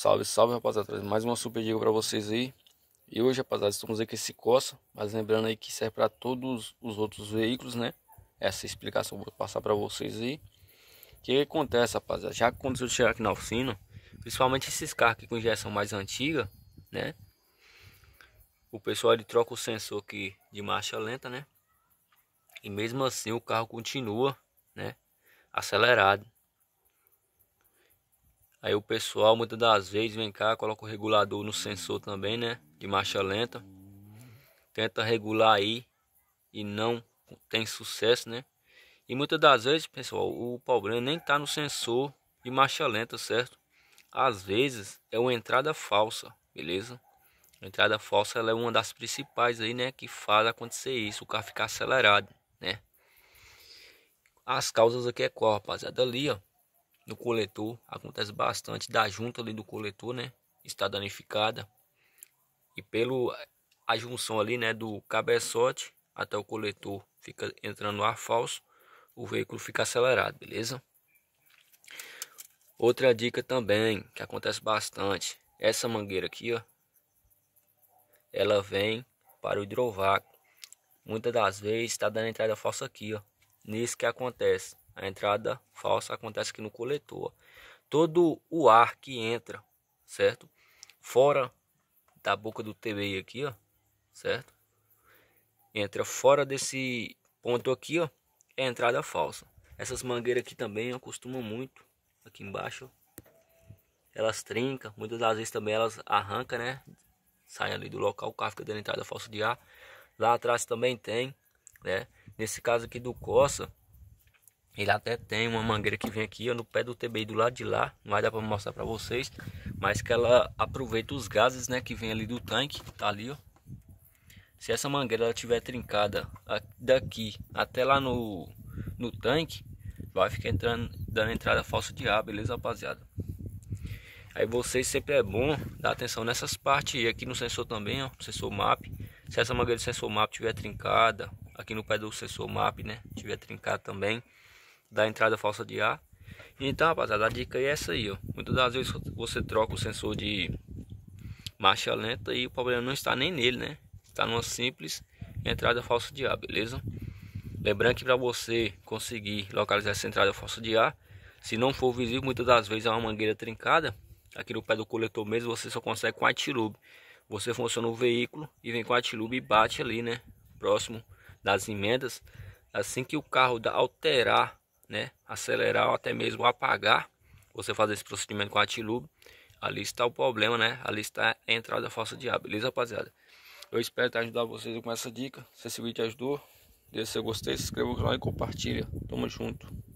Salve, salve rapaziada, mais uma super dica para vocês aí. E hoje, rapaziada, estamos aqui com esse Corsa, mas lembrando aí que serve para todos os outros veículos, né? Essa explicação eu vou passar para vocês aí. O que, que acontece, rapaziada? Já quando eu chegar aqui na oficina, principalmente esses carros aqui com injeção mais antiga, né? O pessoal ele troca o sensor aqui de marcha lenta, né? E mesmo assim o carro continua, né? Acelerado. Aí o pessoal muitas das vezes vem cá, coloca o regulador no sensor também, né? De marcha lenta. Tenta regular aí e não tem sucesso, né? E muitas das vezes, pessoal, o problema nem tá no sensor de marcha lenta, certo? Às vezes é uma entrada falsa, beleza? A entrada falsa ela é uma das principais aí, né? Que faz acontecer isso, o carro ficar acelerado, né? As causas aqui é qual, rapaziada? Ali, ó no coletor. Acontece bastante da junta ali do coletor, né? Está danificada. E pelo a junção ali, né, do cabeçote até o coletor fica entrando ar falso, o veículo fica acelerado, beleza? Outra dica também que acontece bastante, essa mangueira aqui, ó, ela vem para o hidrovácuo. Muitas das vezes está dando entrada falsa aqui, ó. Nisso que acontece. A entrada falsa acontece aqui no coletor. Todo o ar que entra, certo? Fora da boca do TBI aqui, ó, certo? Entra fora desse ponto aqui, ó, é entrada falsa. Essas mangueiras aqui também acostumam muito aqui embaixo. Elas trincam, muitas das vezes também elas arrancam, né? Saem ali do local, o carro fica dando entrada falsa de ar. Lá atrás também tem, né? Nesse caso aqui do Corsa, ele até tem uma mangueira que vem aqui ó, no pé do TBI do lado de lá. Não vai dar para mostrar para vocês. Mas que ela aproveita os gases né, que vem ali do tanque. Tá ali, ó. Se essa mangueira tiver trincada daqui até lá no, no tanque, vai ficar entrando, dando entrada falsa de ar, beleza, rapaziada? Aí vocês sempre é bom dar atenção nessas partes. E aqui no sensor também, ó, sensor MAP. Se essa mangueira do sensor MAP tiver trincada, aqui no pé do sensor MAP, né, tiver trincada também, da entrada falsa de ar. Então, rapaziada, a dica é essa aí, ó. Muitas das vezes você troca o sensor de marcha lenta e o problema não está nem nele, né? Está numa simples entrada falsa de ar, beleza? Lembrando que para você conseguir localizar essa entrada falsa de ar, se não for visível, muitas das vezes é uma mangueira trincada. Aqui no pé do coletor mesmo, você só consegue com a tilube. Você funciona o veículo e vem com a tilube e bate ali, né? Próximo das emendas. Assim que o carro alterar né? Acelerar ou até mesmo apagar, você fazer esse procedimento com a tilube, ali está o problema, né? Ali está a entrada falsa de ar, beleza, rapaziada? Eu espero ter ajudado vocês com essa dica. Se esse vídeo te ajudou, deixa seu gostei, se inscreva no canal e compartilha. Tamo junto.